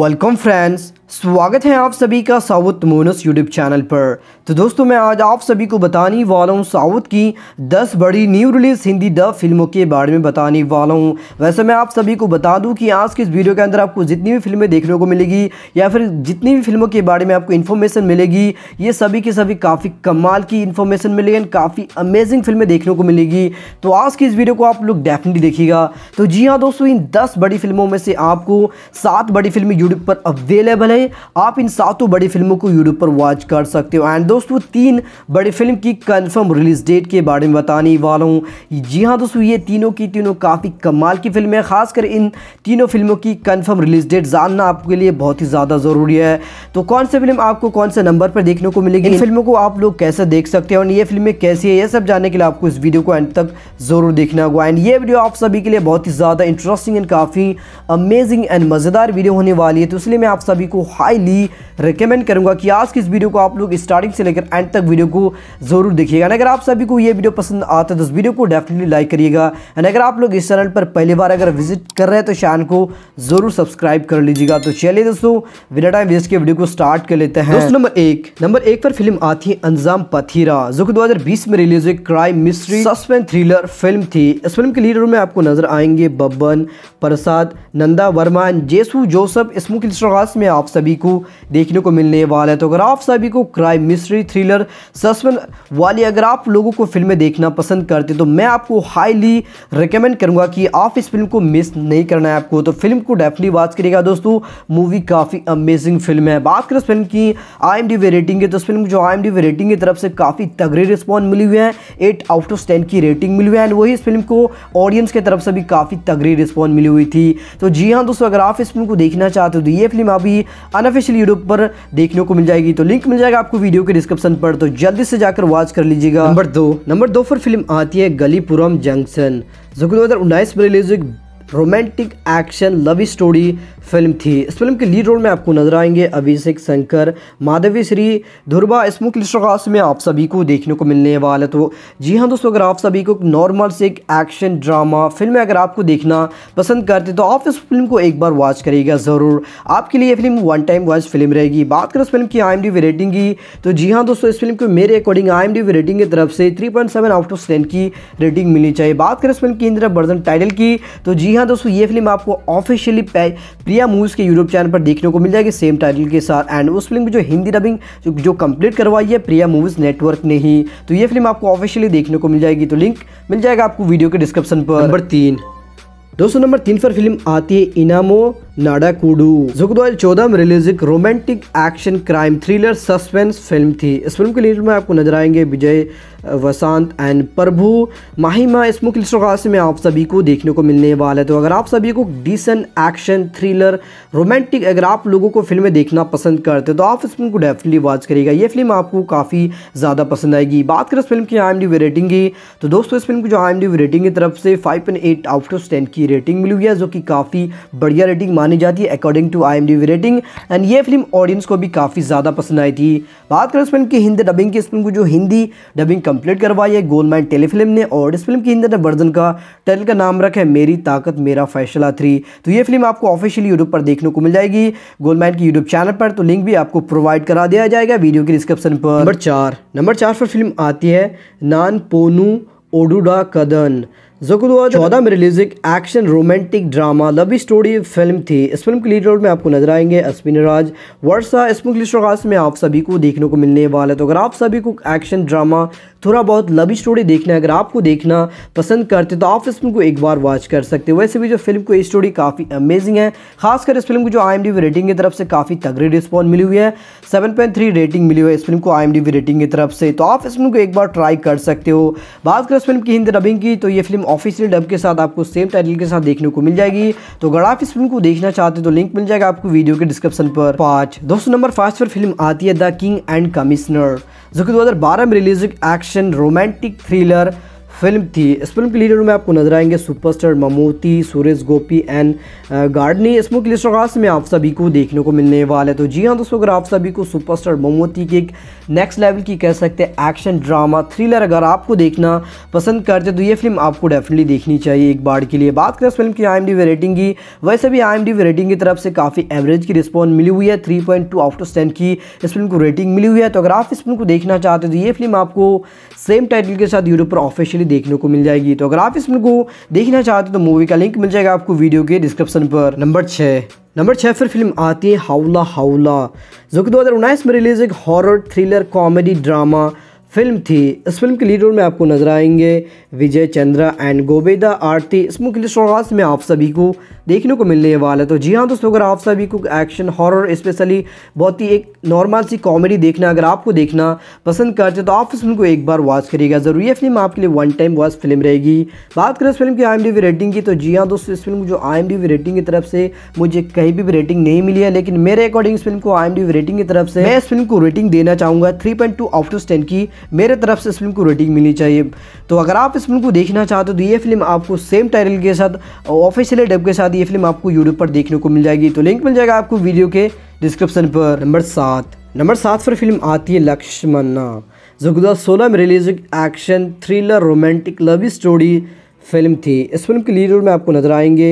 Welcome friends, स्वागत है आप सभी का साउथ मोनस यूट्यूब चैनल पर तो दोस्तों मैं आज आप सभी को बताने वाला हूँ साउथ की 10 बड़ी न्यू रिलीज़ हिंदी डब फिल्मों के बारे में बताने वाला हूँ वैसे मैं आप सभी को बता दूँ कि आज के इस वीडियो के अंदर आपको जितनी भी फिल्में देखने को मिलेगी या फिर जितनी भी फिल्मों के बारे में आपको इन्फॉर्मेशन मिलेगी ये सभी के सभी काफ़ी कमाल की इन्फॉर्मेशन मिलेगी एंड काफ़ी अमेजिंग फिल्में देखने को मिलेगी तो आज की इस वीडियो को आप लोग डेफिनेटली देखेगा तो जी हाँ दोस्तों इन दस बड़ी फिल्मों में से आपको सात बड़ी फिल्में यूट्यूब पर अवेलेबल है में आप इन सातों बड़ी फिल्मों को यूट्यूब पर वॉच कर सकते हो एंड दोस्तों तीन बड़ी फिल्म की कन्फर्म रिलीज डेट के बारे में बताने वाला हूँ जी हाँ दोस्तों ये तीनों की तीनों काफ़ी कमाल की फिल्म है खासकर इन तीनों फिल्मों की कन्फर्म रिलीज डेट जानना आपके लिए बहुत ही ज़्यादा ज़रूरी है तो कौन सी फिल्म आपको कौन से नंबर पर देखने को मिलेगी इन फिल्मों को आप लोग कैसे देख सकते हैं और ये फिल्में कैसी है ये सब जानने के लिए आपको इस वीडियो को एंड तक ज़रूर देखना होगा एंड ये वीडियो आप सभी के लिए बहुत ही ज़्यादा इंटरेस्टिंग एंड काफ़ी अमेजिंग एंड मज़ेदार वीडियो होने वाली है तो इसलिए मैं आप सभी को हाईली रिकमेंड करूंगा कि आज की इस वीडियो को आप लोग स्टार्टिंग से लेकर एंड तक वीडियो को ज़रूर देखिएगा अगर आप सभी को यह वीडियो पसंद आता है तो इस वीडियो को डेफिनेटली लाइक करिएगा एंड अगर आप लोग इस चैनल पर पहली बार अगर विजिट कर रहे हैं तो चैनल को ज़रूर सब्सक्राइब कर लीजिएगा तो चलिए दोस्तों बिना टाइम वेस्ट के वीडियो को स्टार्ट कर लेते हैं दोस्तों नंबर एक नंबर एक पर फिल्म आती है अंजाम पथीरा जो कि 2020 में रिलीज हुई crime mystery suspense thriller film थी इस फिल्म के लीडर में आपको नजर आएंगे बब्बन प्रसाद नंदा वर्मा जेसु जोसफ इस मुख्य में आप सभी सभी को देखने को मिलने वाला है तो अगर आप सभी को क्राइम मिस्ट्री थ्रिलर सस्पेंस वाली अगर आप लोगों को फिल्में देखना पसंद करते तो मैं आपको हाईली रिकमेंड करूँगा कि आप इस फिल्म को मिस नहीं करना है आपको तो फिल्म को डेफिनेटली वॉच करिएगा दोस्तों मूवी काफ़ी अमेजिंग फिल्म है बात करें फिल्म की आई रेटिंग की तो फिल्म जो आई रेटिंग की तरफ से काफ़ी तगड़ी रिस्पॉन्स मिली हुई है एट आउट ऑफ टेन की रेटिंग मिली हुई है एंड वही इस फिल्म को ऑडियंस की तरफ से भी काफ़ी तगड़ी रिस्पॉन्स मिली हुई थी तो जी हाँ दोस्तों अगर आप इस फिल्म को देखना चाहते हो तो ये फिल्म अभी अनऑफिशियल यूट्यूब पर देखने को मिल जाएगी तो लिंक मिल जाएगा आपको वीडियो के डिस्क्रिप्शन पर तो जल्दी से जाकर वॉच कर लीजिएगा नंबर दो नंबर दो पर फिल्म आती है गलीपुरम जंक्शन जो कि दो हज़ार उन्नीस में रिलीज हुई romantic action love story film थी इस फिल्म के लीड रोल में आपको नजर आएंगे अभिषेक शंकर माधवी श्री धुरबा स्मूक लिस्टोकास में आप सभी को देखने को मिलने वाला तो जी हाँ दोस्तों अगर आप सभी को नॉर्मल से एक एक्शन ड्रामा फिल्म अगर आपको देखना पसंद करते तो आप इस फिल्म को एक बार वॉच करिएगा ज़रूर आपके लिए film one time watch film रहेगी बात करें उस फिल्म की आई रेटिंग की तो जी हाँ दोस्तों इस फिल्म को मेरे अकॉर्डिंग आई रेटिंग की तरफ से थ्री आउट ऑफ टेन की रेटिंग मिलनी चाहिए बात करें इस फिल्म की इंदिरा बर्धन टाइटल की तो जी हाँ हाँ दोस्तों ये फिल्म आपको ऑफिशियली प्रिया मूवीज़ के यूट्यूब चैनल पर देखने को मिल जाएगी सेम टाइटल के साथ एंड उस फिल्म की जो हिंदी डबिंग जो, जो कंप्लीट करवाई है प्रिया मूवीज़ नेटवर्क ने ही तो ये फिल्म आपको ऑफिशियली देखने को मिल जाएगी तो लिंक मिल जाएगा आपको वीडियो के डिस्क्रिप्शन पर नंबर तीन दोस्तों नंबर तीन पर फिल्म आती है इनामो नाडा कुडू जो दो हज़ार चौदह में रिलीज एक romantic action crime thriller suspense film थी इस फिल्म के लीड में आपको नजर आएंगे विजय वसंत एंड प्रभु माहिमा इस मुख्य लिस्ट में आप सभी को देखने को मिलने वाला है तो अगर आप सभी को डिसेंट एक्शन थ्रिलर रोमांटिक अगर आप लोगों को फिल्में देखना पसंद करते हैं तो आप इस फिल्म को डेफिनेटली वॉच करिएगा ये फिल्म आपको काफ़ी ज़्यादा पसंद आएगी बात करें इस फिल्म की आई एम रेटिंग की तो दोस्तों इस फिल्म को जो आई एम रेटिंग की तरफ से five point eight out of ten की रेटिंग मिली हुई है जो कि काफ़ी बढ़िया रेटिंग मानी जाती है according to I M rating and ये फिल्म ऑडियंस को भी काफ़ी ज़्यादा पसंद आई थी बात करें इस फिल्म की हिंदी डबिंग की इस फिल्म को जो हिंदी डबिंग कंप्लीट करवाई है गोलमैन टेलीफिल्म ने और इस फिल्म के हिंदी वर्जन का टाइटल का नाम रखा है मेरी ताकत मेरा फैसला थ्री तो ये फिल्म आपको ऑफिशियली यूट्यूब पर देखने को मिल जाएगी गोलमैन की यूट्यूब चैनल पर तो लिंक भी आपको प्रोवाइड करा दिया जाएगा वीडियो के डिस्क्रिप्शन पर नंबर चार नंबर चार पर फिल्म आती है नान पोनू ओडुडा कदन जकुलवाद चौदह में रिलीज एक action romantic drama love story film थी इस फिल्म के लीड रोल में आपको नजर आएंगे अश्विन राज वर्षा इस फिल्म की में आप सभी को देखने को मिलने वाला है तो अगर आप सभी को एक्शन ड्रामा थोड़ा बहुत लव स्टोरी देखना है अगर आपको देखना पसंद करते तो आप इस फिल्म को एक बार वॉच कर सकते हो वैसे भी जो फिल्म को स्टोरी काफ़ी अमेजिंग है खासकर इस फिल्म को जो आई रेटिंग की तरफ से काफ़ी तगड़ी रिस्पॉन्स मिली हुई है सेवन रेटिंग मिली हुई है इस फिल्म को आई रेटिंग की तरफ से तो आप इस फिल्म को एक बार ट्राई कर सकते हो बात करें इस फिल्म की हिंदी रबिंग की तो ये फिल्म ऑफिशियल डब के साथ आपको सेम टाइटल के साथ देखने को मिल जाएगी तो अगर आप इस फिल्म को देखना चाहते तो लिंक मिल जाएगा आपको वीडियो के डिस्क्रिप्शन पर पांच दोस्तों नंबर फाइव पर फिल्म आती है द किंग एंड कमिश्नर जो कि दो में release action romantic thriller film थी इस फिल्म के लीडर में आपको नजर आएंगे superstar Mammootty Suresh Gopi and uh, गार्डनी इस मुख्य लिस्ट में आप सभी को देखने को मिलने वाला है तो जी हाँ दोस्तों अगर आप सभी को सुपरस्टार ममूती की एक नेक्स्ट लेवल की कह सकते हैं एक्शन ड्रामा थ्रिलर अगर आपको देखना पसंद करते तो ये फिल्म आपको डेफिनेटली देखनी चाहिए एक बार के लिए बात करें इस फिल्म की आई एम रेटिंग की वैसे भी आई एम रेटिंग की तरफ से काफ़ी एवरेज की रिस्पॉन्स मिली हुई है three point two out of ten की इस फिल्म को रेटिंग मिली हुई है तो अगर आप इस फिल्म को देखना चाहते हो तो ये फिल्म आपको सेम टाइटल के साथ यूरोप पर ऑफिशियली देखने को मिल जाएगी तो अगर आप इस फिल्म को देखना चाहते हो तो मूवी का लिंक मिल जाएगा आपको वीडियो के डिस्क्रिप्शन पर नंबर छः नंबर छः फिर फिल्म आती है हाउला हाउला जो कि दो में रिलीज एक horror thriller comedy drama film थी इस फिल्म के लीड रोल में आपको नजर आएंगे विजय चंद्रा एंड गोबेदा आरती इस मुख्य शुरुआत में आप सभी को देखने को मिलने वाला है तो जी हाँ दोस्तों अगर आप सभी को एक्शन हॉरर स्पेशली बहुत ही एक नॉर्मल सी कॉमेडी देखना अगर आपको देखना पसंद करते तो आप इस फिल्म को एक बार वॉच करिएगा ज़रूर यह फिल्म आपके लिए वन टाइम वॉच फिल्म रहेगी बात करें इस फिल्म की आई रेटिंग की तो जी हाँ दोस्तों इस फिल्म को जो आई रेटिंग की तरफ से मुझे कहीं भी रेटिंग नहीं मिली है लेकिन मेरे अकॉर्डिंग इस फिल्म को आई रेटिंग की तरफ से मैं इस फिल्म को रेटिंग देना चाहूँगा थ्री पॉइंट टू टेन की मेरे तरफ से इस फिल्म को रेटिंग मिलनी चाहिए तो अगर आप इस फिल्म को देखना चाहते हो तो ये फिल्म आपको सेम टाइटल के साथ ऑफिशियल डब के साथ ये फिल्म आपको यूट्यूब पर देखने को मिल जाएगी तो लिंक मिल जाएगा आपको वीडियो के डिस्क्रिप्शन पर नंबर सात नंबर सात पर फिल्म आती है लक्ष्मणा जो दो में release action thriller romantic love story film थी इस फिल्म के लीड में आपको नज़र आएंगे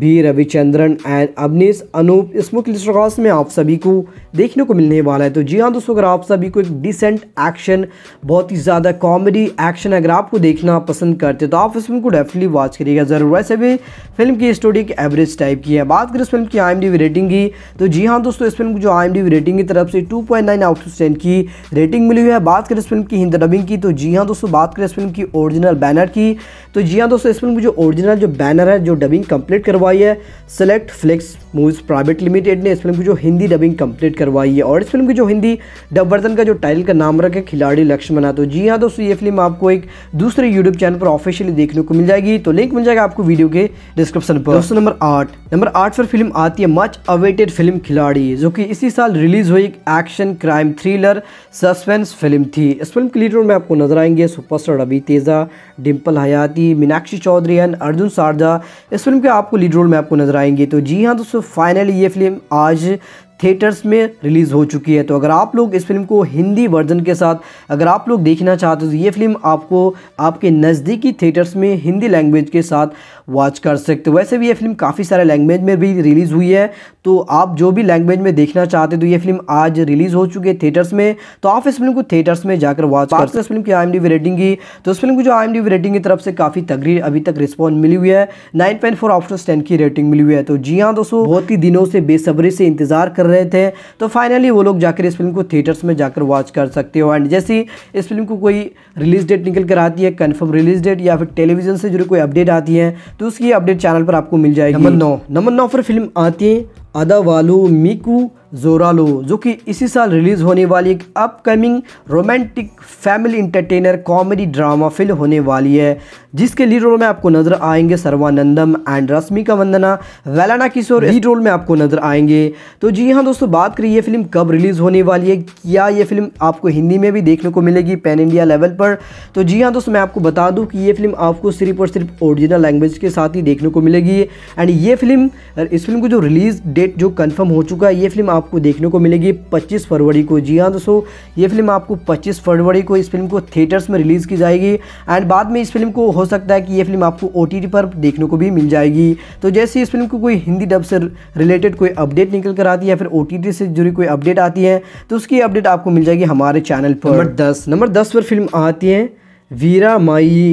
भी रविचंद्रन एंड अवनीश अनूप इस मुख्य लिस्ट में आप सभी को देखने को मिलने वाला है तो जी हाँ दोस्तों अगर आप सभी को एक डिसेंट एक्शन बहुत ही ज़्यादा कॉमेडी एक्शन अगर आपको देखना पसंद करते तो आप इस फिल्म को डेफिनेटली वॉच करिएगा ज़रूर वैसे भी फिल्म की स्टोरी एक एवरेज टाइप की है बात करें इस फिल्म की आई रेटिंग की तो जी हाँ दोस्तों इस फिल्म को जो आई रेटिंग की तरफ से टू आउट ऑफ टेन की रेटिंग मिली हुई है बात करें इस फिल्म की हिंदी डबिंग की तो जी हाँ दोस्तों बात करें इस फिल्म की ओरिजिनल बैनर की तो जी हाँ दोस्तों दोस्तों इसमें मुझे ओरिजिनल जो बैनर है जो डबिंग कंप्लीट करवाई है Select Flicks Movies Private Limited ने इस फिल्म की जो हिंदी डबिंग कंप्लीट करवाई है और इस फिल्म की जो हिंदी डब वर्जन का जो टाइटल का नाम रखे खिलाड़ी लक्ष्मण है तो जी हाँ दोस्तों ये फिल्म आपको एक दूसरे यूट्यूब चैनल पर ऑफिशियली देखने को मिल जाएगी तो लिंक मिल जाएगा आपको वीडियो के डिस्क्रिप्शन पर दोस्तों नंबर आठ नंबर आठ पर फिल्म आती है मच अवेटेड फिल्म खिलाड़ी जो कि इसी साल रिलीज हुई एक action crime thriller suspense film थी इस फिल्म के लीडर में आपको नजर आएंगे सुपरस्टार रवि तेजा डिम्पल हयाती मीनाक्षी मीनाक्षी चौधरी एंड अर्जुन शारदा इस फिल्म के आपको लीड रोल में आपको नजर आएंगे तो जी हाँ दोस्तों फाइनली ये फिल्म आज थिएटर्स में रिलीज़ हो चुकी है तो अगर आप लोग इस फिल्म को हिंदी वर्जन के साथ अगर आप लोग देखना चाहते हो तो ये फिल्म आपको आपके नज़दीकी थिएटर्स में हिंदी लैंग्वेज के साथ वॉच कर सकते हो वैसे भी ये फिल्म काफ़ी सारे लैंग्वेज में भी रिलीज़ हुई है तो आप जो भी लैंग्वेज में देखना चाहते हो तो ये फिल्म आज रिलीज़ हो चुकी है थिएटर्स में तो आप इस फिल्म को थिएटर्स में जाकर वॉच कर सकते इस फिल्म की आई रेटिंग की तो इस फिल्म को जो आई रेटिंग की तरफ से काफ़ी तगड़ी अभी तक रिस्पॉन्स मिली हुई है नाइन पॉइंट फोर टेन की रेटिंग मिली हुई है तो जी हाँ दोस्तों बहुत ही दिनों से बेसब्री से इंतजार कर रहे थे तो फाइनली वो लोग जाकर इस फिल्म को थिएटर्स में जाकर वॉच कर सकते हो एंड जैसे इस फिल्म को कोई रिलीज़ डेट निकल कर आती है कन्फर्म रिलीज़ डेट या फिर टेलीविज़न से जुड़ी कोई अपडेट आती है तो उसकी अपडेट चैनल पर आपको मिल जाएगी नंबर नौ नंबर नौ पर फिल्म आती है अदावालू मिकू जोरालो जो कि इसी साल रिलीज़ होने वाली एक upcoming romantic family entertainer comedy drama film होने वाली है जिसके लीड रोल में आपको नजर आएंगे सर्वानंदम एंड रश्मिका वंदना वेलाना किशोर लीड रोल में आपको नजर आएंगे तो जी हाँ दोस्तों बात करिए ये फिल्म कब रिलीज़ होने वाली है क्या ये फिल्म आपको हिंदी में भी देखने को मिलेगी पैन इंडिया लेवल पर तो जी हाँ दोस्तों मैं आपको बता दूँ कि ये फिल्म आपको सिर्फ और सिर्फ ओरिजिनल लैंग्वेज के साथ ही देखने को मिलेगी एंड ये फिल्म इस फिल्म को जो रिलीज़ डेट जो कंफर्म हो चुका है ये फिल्म आपको देखने को मिलेगी 25 फरवरी को जी हाँ दोस्तों ये फिल्म आपको 25 फरवरी को इस फिल्म को थिएटर्स में रिलीज़ की जाएगी एंड बाद में इस फिल्म को हो सकता है कि ये फिल्म आपको ओ पर देखने को भी मिल जाएगी तो जैसे इस फिल्म को कोई हिंदी डब से रिलेटेड कोई अपडेट निकल कर आती है फिर ओ से जुड़ी कोई अपडेट आती है तो उसकी अपडेट आपको मिल जाएगी हमारे चैनल पर नंबर दस नंबर दस पर फिल्म आती है वीरा माई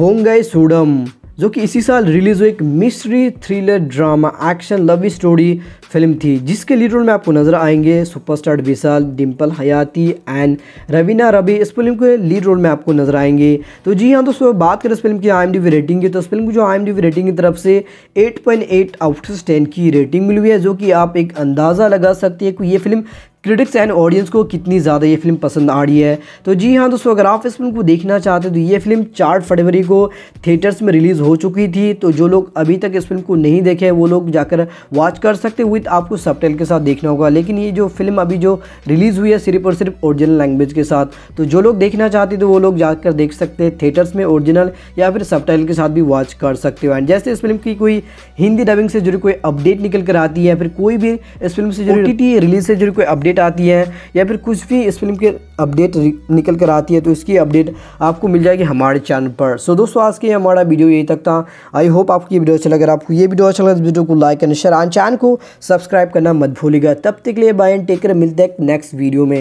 वोंगई सूडम जो कि इसी साल रिलीज़ हुई एक mystery thriller drama action love story film थी जिसके लीड रोल में आपको नजर आएंगे सुपरस्टार विशाल डिम्पल हयाती एंड रवीना रवि इस फिल्म के लीड रोल में आपको नजर आएंगे तो जी हाँ दोस्तों बात करें इस फिल्म की आई एम रेटिंग की तो इस फिल्म को जो आई एम रेटिंग की तरफ से एट आउट ऑफ की रेटिंग मिली हुई है जो कि आप एक अंदाज़ा लगा सकते हैं कि ये फिल्म क्रिटिक्स एंड ऑडियंस को कितनी ज़्यादा ये फिल्म पसंद आ रही है तो जी हाँ दोस्तों अगर आप इस फिल्म को देखना चाहते हैं तो ये फिल्म चार फरवरी को थिएटर्स में रिलीज़ हो चुकी थी तो जो लोग अभी तक इस फिल्म को नहीं देखे वो लोग जाकर वॉच कर सकते विथ आपको सब के साथ देखना होगा लेकिन ये जो फिल्म अभी जो रिलीज़ हुई है सिर्फ और सिर्फ ओरिजिनल लैंग्वेज के साथ तो जो लोग देखना चाहते तो वो लोग जाकर देख सकते हैं थिएटर्स में ओरिजिनल या फिर सब के साथ भी वॉच कर सकते हो एंड जैसे इस फिल्म की कोई हिंदी डबिंग से जुड़ी कोई अपडेट निकल कर आती है फिर कोई भी इस फिल्म से जुड़ी रिलीज से जुड़ी कोई अपडेट अपडेट आती है या फिर कुछ भी इस फिल्म के अपडेट निकल कर आती है तो इसकी अपडेट आपको मिल जाएगी हमारे चैनल पर सो दोस्तों आज के हमारा वीडियो यही तक था आई होप आपको ये वीडियो अच्छा लगा आपको ये वीडियो अच्छा लगा वीडियो को लाइक एंड शेयर आन चैनल को सब्सक्राइब करना मत भूलिएगा तब तक लिए बाय एंड टेक कर मिलते हैं नेक्स्ट वीडियो में